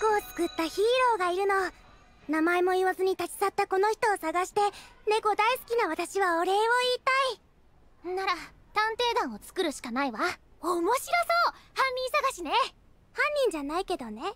族を救ったヒーローがいるの名前も言わずに立ち去ったこの人を探して猫大好きな私はお礼を言いたいなら探偵団を作るしかないわ面白そう犯人探しね犯人じゃないけどね